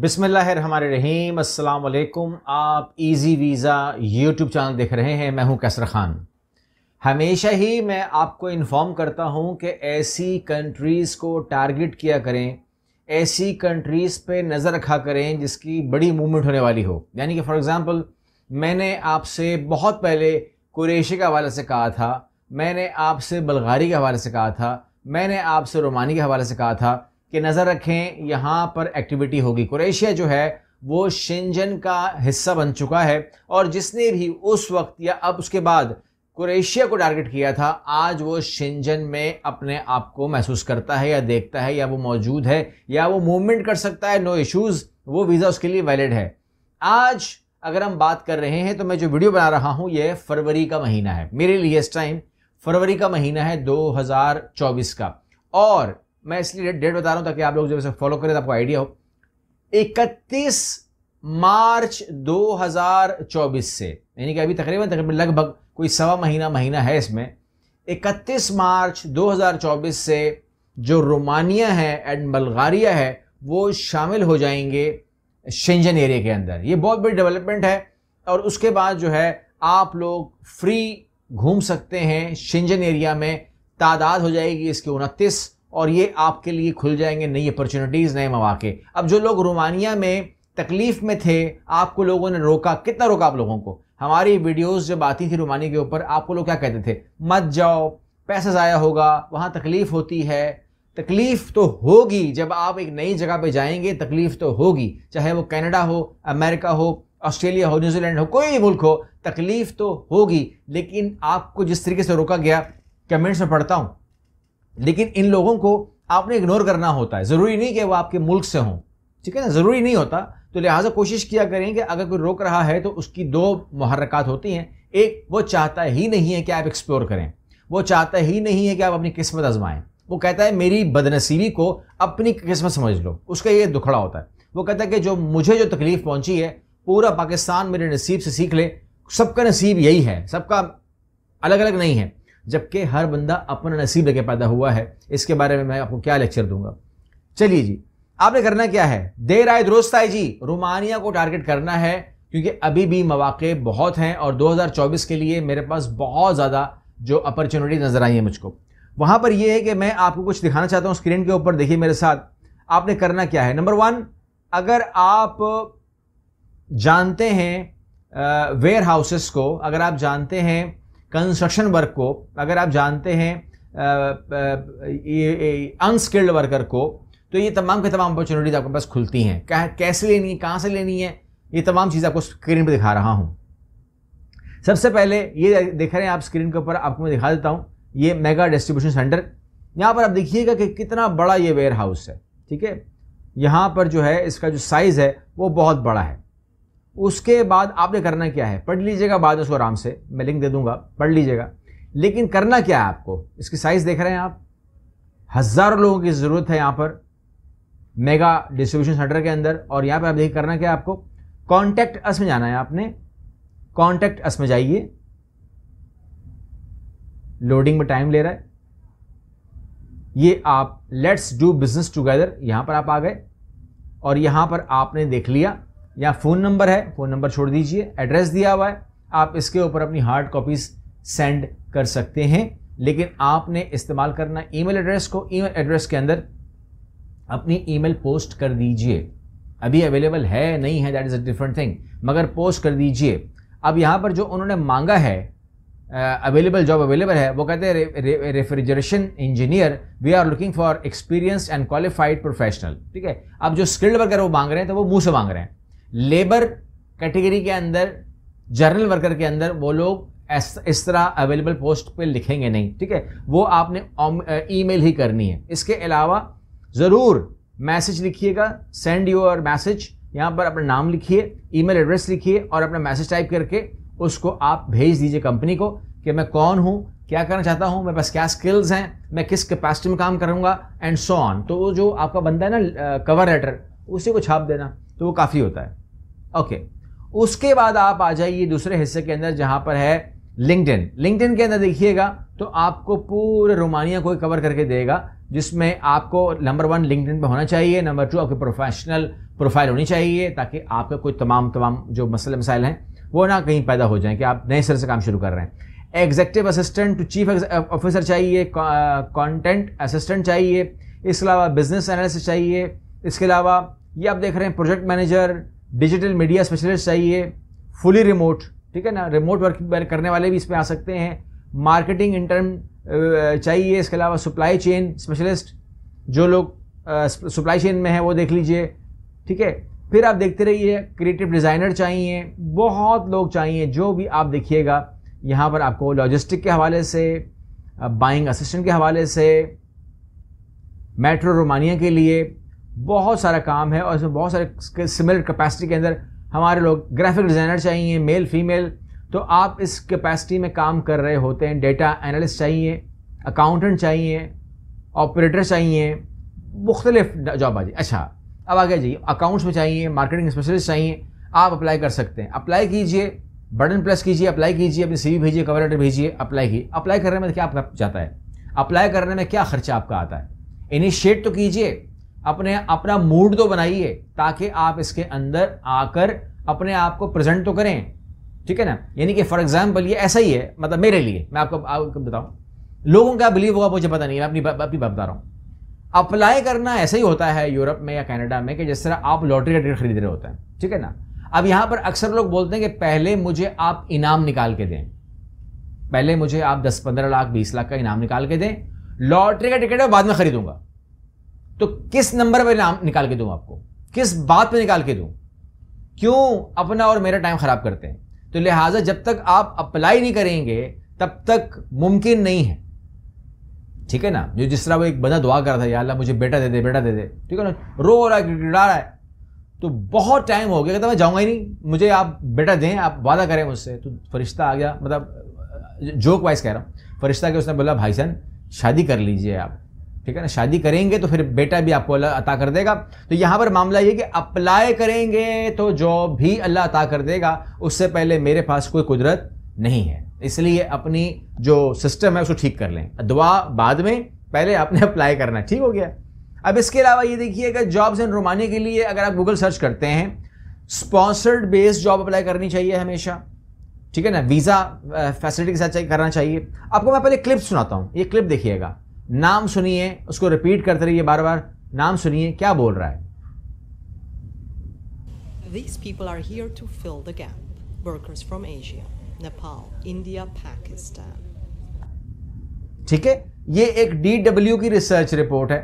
बिसमीम अल्लाम आप इजी वीज़ा यूट्यूब चैनल देख रहे हैं मैं हूं कैसर ख़ान हमेशा ही मैं आपको इन्फॉर्म करता हूं कि ऐसी कंट्रीज़ को टारगेट किया करें ऐसी कंट्रीज़ पे नज़र रखा करें जिसकी बड़ी मूवमेंट होने वाली हो यानी कि फॉर एग्ज़ाम्पल मैंने आपसे बहुत पहले कुरेशी के हवाले से कहा था मैंने आपसे बल्गारी के हवाले से कहा था मैंने आपसे रोमानी के हवाले से कहा था कि नज़र रखें यहाँ पर एक्टिविटी होगी क्रोएशिया जो है वो शेंजन का हिस्सा बन चुका है और जिसने भी उस वक्त या अब उसके बाद क्रोएशिया को टारगेट किया था आज वो शेंजन में अपने आप को महसूस करता है या देखता है या वो मौजूद है या वो मूवमेंट कर सकता है नो इश्यूज़ वो वीज़ा उसके लिए वैलिड है आज अगर हम बात कर रहे हैं तो मैं जो वीडियो बना रहा हूँ ये फरवरी का महीना है मेरे लिए इस टाइम फरवरी का महीना है 2024 का और मैं इसलिए डेट बता रहा हूं ताकि आप लोग जब इसे फॉलो करें तो आपको आइडिया हो इकतीस मार्च 2024 से यानी कि अभी तकरीबन तकरीबन लगभग कोई सवा महीना महीना है इसमें 31 मार्च 2024 से जो रोमानिया है एंड बल्गारिया है वो शामिल हो जाएंगे शेंजन एरिया के अंदर ये बहुत बड़ी डेवलपमेंट है और उसके बाद जो है आप लोग फ्री घूम सकते हैं शेंजन एरिया में तादाद हो जाएगी इसके उनतीस और ये आपके लिए खुल जाएंगे नई अपॉर्चुनिटीज़ नए मौाक़े अब जो लोग रोमानिया में तकलीफ़ में थे आपको लोगों ने रोका कितना रोका आप लोगों को हमारी वीडियोस जब आती थी रोमानिया के ऊपर आपको लोग क्या कहते थे मत जाओ पैसा ज़ाया होगा वहाँ तकलीफ़ होती है तकलीफ़ तो होगी जब आप एक नई जगह पे जाएंगे तकलीफ़ तो होगी चाहे वो कनाडा हो अमेरिका हो ऑस्ट्रेलिया हो न्यूजीलैंड हो कोई भी मुल्क हो तकलीफ़ तो होगी लेकिन आपको जिस तरीके से रोका गया कमेंट्स में पढ़ता हूँ लेकिन इन लोगों को आपने इग्नोर करना होता है ज़रूरी नहीं कि वो आपके मुल्क से हों ठीक है ना ज़रूरी नहीं होता तो लिहाजा कोशिश किया करें कि अगर कोई रोक रहा है तो उसकी दो महरकत होती हैं एक वो चाहता ही नहीं है कि आप एक्सप्लोर करें वो चाहता ही नहीं है कि आप अपनी किस्मत आजमाएं वो कहता है मेरी बदनसीबी को अपनी किस्मत समझ लो उसका ये दुखड़ा होता है वो कहता है कि जो मुझे जो तकलीफ़ पहुंची है पूरा पाकिस्तान मेरे नसीब से सीख ले सबका नसीब यही है सबका अलग अलग नहीं है जबकि हर बंदा अपना नसीब लेके पैदा हुआ है इसके बारे में मैं आपको क्या लेक्चर दूंगा चलिए जी आपने करना क्या है देर आए दुरुस्त आए जी रोमानिया को टारगेट करना है क्योंकि अभी भी मौाक़े बहुत हैं और 2024 के लिए मेरे पास बहुत ज़्यादा जो अपॉर्चुनिटी नज़र आई है मुझको वहाँ पर यह है कि मैं आपको कुछ दिखाना चाहता हूँ स्क्रीन के ऊपर देखिए मेरे साथ आपने करना क्या है नंबर वन अगर आप जानते हैं वेयर हाउसेस को अगर आप जानते हैं कंस्ट्रक्शन वर्क को अगर आप जानते हैं अनस्किल्ड वर्कर को तो ये तमाम के तमाम अपॉर्चुनिटीज़ आपके पास खुलती हैं क्या कैसे लेनी है कहाँ से लेनी है ये तमाम चीज़ आपको स्क्रीन पर दिखा रहा हूँ सबसे पहले ये देख रहे हैं आप स्क्रीन के ऊपर आपको मैं दिखा देता हूँ ये मेगा डिस्ट्रीब्यूशन सेंटर यहाँ पर आप देखिएगा कि कितना बड़ा ये वेयर हाउस है ठीक है यहाँ पर जो है इसका जो साइज़ है वो बहुत बड़ा है उसके बाद आपने करना क्या है पढ़ लीजिएगा बाद उसको आराम से मैं लिंक दे दूंगा पढ़ लीजिएगा लेकिन करना क्या है आपको इसकी साइज़ देख रहे हैं आप हज़ारों लोगों की ज़रूरत है यहाँ पर मेगा डिस्ट्रीब्यूशन सेंटर के अंदर और यहाँ पर आप देखिए करना क्या है आपको कॉन्टैक्ट अस में जाना है आपने कॉन्टैक्ट अस में जाइए लोडिंग में टाइम ले रहा है ये आप लेट्स डू बिजनेस टुगेदर यहाँ पर आप आ गए और यहाँ पर आपने देख लिया या फ़ोन नंबर है फ़ोन नंबर छोड़ दीजिए एड्रेस दिया हुआ है आप इसके ऊपर अपनी हार्ड कॉपीज़ सेंड कर सकते हैं लेकिन आपने इस्तेमाल करना ईमेल एड्रेस को ईमेल एड्रेस के अंदर अपनी ईमेल पोस्ट कर दीजिए अभी अवेलेबल है नहीं है that is a different thing मगर पोस्ट कर दीजिए अब यहाँ पर जो उन्होंने मांगा है अवेलेबल जॉब अवेलेबल है वो कहते हैं refrigeration engineer we are looking for experience and qualified professional ठीक है अब जो स्किल्ड वर्कर वो मांग रहे हैं तो वो मुंह से मांग रहे हैं लेबर कैटेगरी के अंदर जर्नल वर्कर के अंदर वो लोग इस तरह अवेलेबल पोस्ट पे लिखेंगे नहीं ठीक है वो आपने ईमेल ही करनी है इसके अलावा ज़रूर मैसेज लिखिएगा सेंड योर मैसेज यहाँ पर अपना नाम लिखिए ईमेल एड्रेस लिखिए और अपना मैसेज टाइप करके उसको आप भेज दीजिए कंपनी को कि मैं कौन हूँ क्या करना चाहता हूँ मेरे पास क्या स्किल्स हैं मैं किस कैपेसिटी में काम करूँगा एंड सो ऑन तो वो जो आपका बंदा है ना कवर लेटर उसी को छाप देना तो वो काफ़ी होता है ओके उसके बाद आप आ जाइए दूसरे हिस्से के अंदर जहां पर है लिंकडिन लिंकडिन के अंदर देखिएगा तो आपको पूरे रोमानिया को कवर करके देगा जिसमें आपको नंबर वन लिंकडिन पर होना चाहिए नंबर टू आपकी प्रोफेशनल प्रोफाइल होनी चाहिए ताकि आपके कोई तमाम तमाम जो मसले मसाइल हैं वो ना कहीं पैदा हो जाए कि आप नए सर से काम शुरू कर रहे हैं executive assistant to chief officer चाहिए कॉन्टेंट असिस्टेंट uh, चाहिए इसके अलावा बिजनेस एनालिस चाहिए इसके अलावा ये आप देख रहे हैं project manager digital media specialist चाहिए फुली रिमोट ठीक है ना रिमोट वर्क करने वाले भी इसमें आ सकते हैं मार्केटिंग इंटर्न चाहिए इसके अलावा सप्लाई चेन स्पेशलिस्ट जो लोग सप्लाई चेन में है वो देख लीजिए ठीक है फिर आप देखते रहिए क्रिएटिव डिज़ाइनर चाहिए बहुत लोग चाहिए जो भी आप देखिएगा यहाँ पर आपको लॉजिस्टिक के हवाले से बाइंग असिस्टेंट के हवाले से मेट्रो रोमानिया के लिए बहुत सारा काम है और इसमें बहुत सारे सिमिलर कैपेसिटी के अंदर हमारे लोग ग्राफिक डिज़ाइनर चाहिए मेल फीमेल तो आप इस कैपेसिटी में काम कर रहे होते हैं डेटा एनालिस्ट चाहिए अकाउंटेंट चाहिए ऑपरेटर चाहिए मुख्तलिफ जॉब आ जाए अच्छा अब आगे जाइए अकाउंट्स में चाहिए मार्केटिंग स्पेशलिस्ट चाहिए आप अप्लाई कर सकते हैं अप्लाई कीजिए बटन प्रेस कीजिए अप्लाई कीजिए अपनी सीवी भेजिए कवर लेटर भेजिए अप्लाई कीजिए अप्लाई करने में क्या आपका जाता है अप्लाई करने में क्या खर्चा आपका आता है इनिशिएट तो कीजिए अपने अपना मूड तो बनाइए ताकि आप इसके अंदर आकर अपने आप को प्रेजेंट तो करें ठीक है ना यानी कि फॉर एग्जाम्पल ये ऐसा ही है मतलब मेरे लिए मैं आपको आपको बताऊँ लोगों का बिलीव होगा मुझे पता नहीं है मैं अपनी अपनी बात बता रहा हूँ अप्लाई करना ऐसा ही होता है यूरोप में या कनाडा में कि जिस तरह आप लॉटरी का टिकट खरीद रहे होते हैं ठीक है ना अब यहाँ पर अक्सर लोग बोलते हैं कि पहले मुझे आप इनाम निकाल के दें पहले मुझे आप दस पंद्रह लाख बीस लाख का इनाम निकाल के दें लॉटरी का टिकट मैं बाद में खरीदूंगा तो किस नंबर पर नाम निकाल के दूं आपको किस बात पे निकाल के दूं क्यों अपना और मेरा टाइम खराब करते हैं तो लिहाजा जब तक आप अप्लाई नहीं करेंगे तब तक मुमकिन नहीं है ठीक है ना जो जिस तरह वो एक बंदा दुआ कर रहा था यार मुझे बेटा दे दे बेटा दे दे ठीक है ना रो रहा गिड़ा रहा है तो बहुत टाइम हो गया कहता तो मैं जाऊंगा ही नहीं मुझे आप बेटा दें आप वादा करें मुझसे तो फरिश्ता आ गया मतलब जोक वाइज कह रहा हूँ फरिश्ता के उसने बोला भाई सन शादी कर लीजिए आप ठीक है ना शादी करेंगे तो फिर बेटा भी आपको अल्लाह अता कर देगा तो यहाँ पर मामला ये कि अप्लाई करेंगे तो जॉब भी अल्लाह अता कर देगा उससे पहले मेरे पास कोई कुदरत नहीं है इसलिए अपनी जो सिस्टम है उसको ठीक कर लें दुआ बाद में पहले आपने अप्लाई करना ठीक हो गया अब इसके अलावा ये देखिए अगर जॉब्स इन रोमानिया के लिए अगर आप गूगल सर्च करते हैं स्पॉन्सर्ड बेस्ड जॉब अप्लाई करनी चाहिए हमेशा ठीक है ना वीज़ा फैसिलिटी के साथ करना चाहिए आपको मैं पहले क्लिप सुनाता हूँ ये क्लिप देखिएगा नाम सुनिए उसको रिपीट करते रहिए बार बार नाम सुनिए क्या बोल रहा है These people are here to fill the gap. Workers from Asia, Nepal, India, Pakistan. ठीक है ये एक डी डब्ल्यू की रिसर्च रिपोर्ट है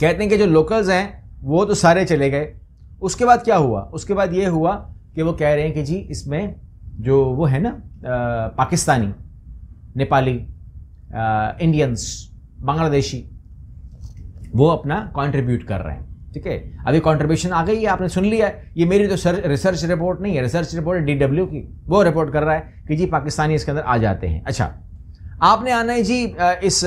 कहते हैं कि जो लोकल्स हैं वो तो सारे चले गए उसके बाद क्या हुआ उसके बाद ये हुआ कि वो कह रहे हैं कि जी इसमें जो वो है ना आ, पाकिस्तानी नेपाली इंडियंस बांग्लादेशी वो अपना कॉन्ट्रीब्यूट कर रहे हैं ठीक है अभी कॉन्ट्रीब्यूशन आ गई है आपने सुन लिया है ये मेरी तो रिसर्च रिपोर्ट नहीं है रिसर्च रिपोर्ट डी डब्ल्यू की वो रिपोर्ट कर रहा है कि जी पाकिस्तानी इसके अंदर आ जाते हैं अच्छा आपने आना है जी इस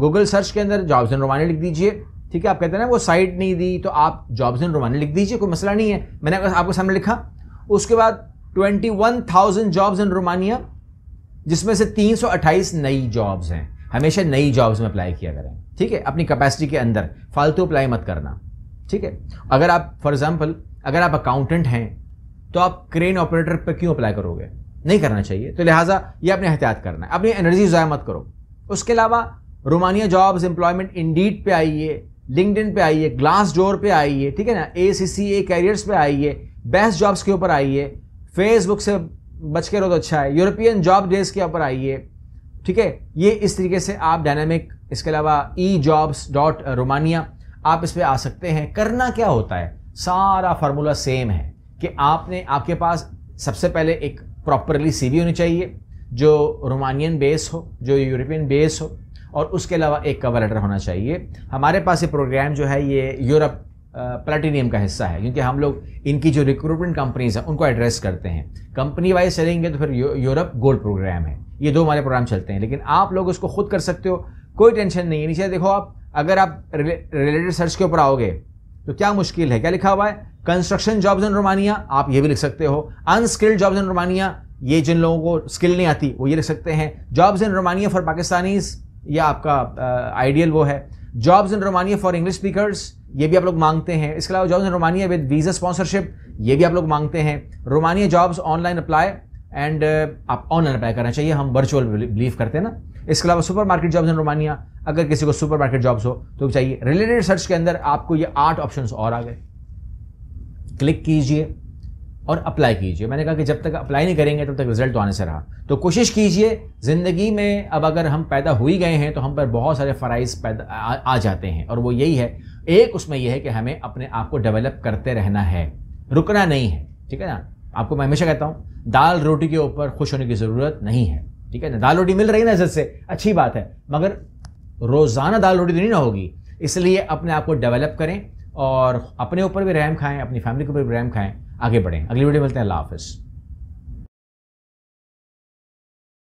गूगल सर्च के अंदर जॉब्स एंड रोमानी लिख दीजिए ठीक है आप कहते हैं ना वो साइट नहीं दी तो आप जॉब्स एंड रोमानी लिख दीजिए कोई मसला नहीं है मैंने आपके सामने लिखा उसके बाद twenty one thousand jobs in Romania जिसमें से 328 नई जॉब्स हैं हमेशा नई जॉब्स में अप्लाई किया करें ठीक है अपनी कैपेसिटी के अंदर फालतू अप्लाई मत करना ठीक है अगर आप फॉर एग्जाम्पल अगर आप अकाउंटेंट हैं तो आप क्रेन ऑपरेटर पर क्यों अप्लाई करोगे नहीं करना चाहिए तो लिहाजा ये अपने एहतियात करना है अपनी एनर्जी ज़ाया मत करो उसके अलावा रोमानिया जॉब्स एम्प्लॉयमेंट इंडीड पे आइए लिंकड पे आइए ग्लास डोर पे आइए ठीक है ना ए सी सी ए कैरियर्स पे आइए बेस्ट जॉब्स के ऊपर आइए फेसबुक से बच के रहो तो अच्छा है यूरोपियन जॉब डेज के ऊपर आइए ठीक है ये इस तरीके से आप डायनामिक इसके अलावा ई जॉब्स डॉट रोमानिया आप इस पर आ सकते हैं करना क्या होता है सारा फार्मूला सेम है कि आपने आपके पास सबसे पहले एक प्रॉपरली सी होनी चाहिए जो रोमानियन बेस हो जो यूरोपियन बेस हो और उसके अलावा एक कवर लेटर होना चाहिए हमारे पास ये प्रोग्राम जो है ये यूरोप प्लेटिनियम का हिस्सा है क्योंकि हम लोग इनकी जो रिक्रूटमेंट कंपनीज हैं उनको एड्रेस करते हैं कंपनी वाइज चलेंगे तो फिर यूरोप गोल्ड प्रोग्राम है ये दो हमारे प्रोग्राम चलते हैं लेकिन आप लोग उसको खुद कर सकते हो कोई टेंशन नहीं है नीचे देखो आप अगर आप रिलेटेड सर्च के ऊपर आओगे तो क्या मुश्किल है क्या लिखा हुआ है कंस्ट्रक्शन जॉब्स इन रोमानिया आप ये भी लिख सकते हो अनस्किल्ड जॉब्स इन रोमानिया ये जिन लोगों को स्किल नहीं आती वो ये लिख सकते हैं jobs in Romania for Pakistanis या आपका आइडियल वो है jobs in Romania for English speakers ये भी आप लोग मांगते हैं इसके अलावा jobs in Romania with visa sponsorship ये भी आप लोग मांगते हैं Romania jobs online apply and आप ऑनलाइन अप्लाई करना चाहिए हम वर्चुअल बिलीव करते हैं ना इसके अलावा supermarket jobs in Romania अगर किसी को सुपर मार्केट जॉब्स हो तो चाहिए रिलेटेड सर्च के अंदर आपको ये आठ ऑप्शन और आ गए क्लिक कीजिए और अप्लाई कीजिए मैंने कहा कि जब तक अप्लाई नहीं करेंगे तब तक रिजल्ट तो आने से रहा तो कोशिश कीजिए ज़िंदगी में अब अगर हम पैदा हो ही गए हैं तो हम पर बहुत सारे फ़राइज़ पैदा आ, आ जाते हैं और वो यही है एक उसमें यह है कि हमें अपने आप को डेवलप करते रहना है रुकना नहीं है ठीक है ना आपको मैं हमेशा कहता हूँ दाल रोटी के ऊपर खुश होने की ज़रूरत नहीं है ठीक है ना दाल रोटी मिल रही है ना से अच्छी बात है मगर रोज़ाना दाल रोटी तो नहीं ना होगी इसलिए अपने आप को डेवलप करें और अपने ऊपर भी रहम खाएं अपनी फैमिली के ऊपर भी रहम खाएं आगे बढ़ें अगली वीडियो मिलते हैं अल्लाह हाफिज़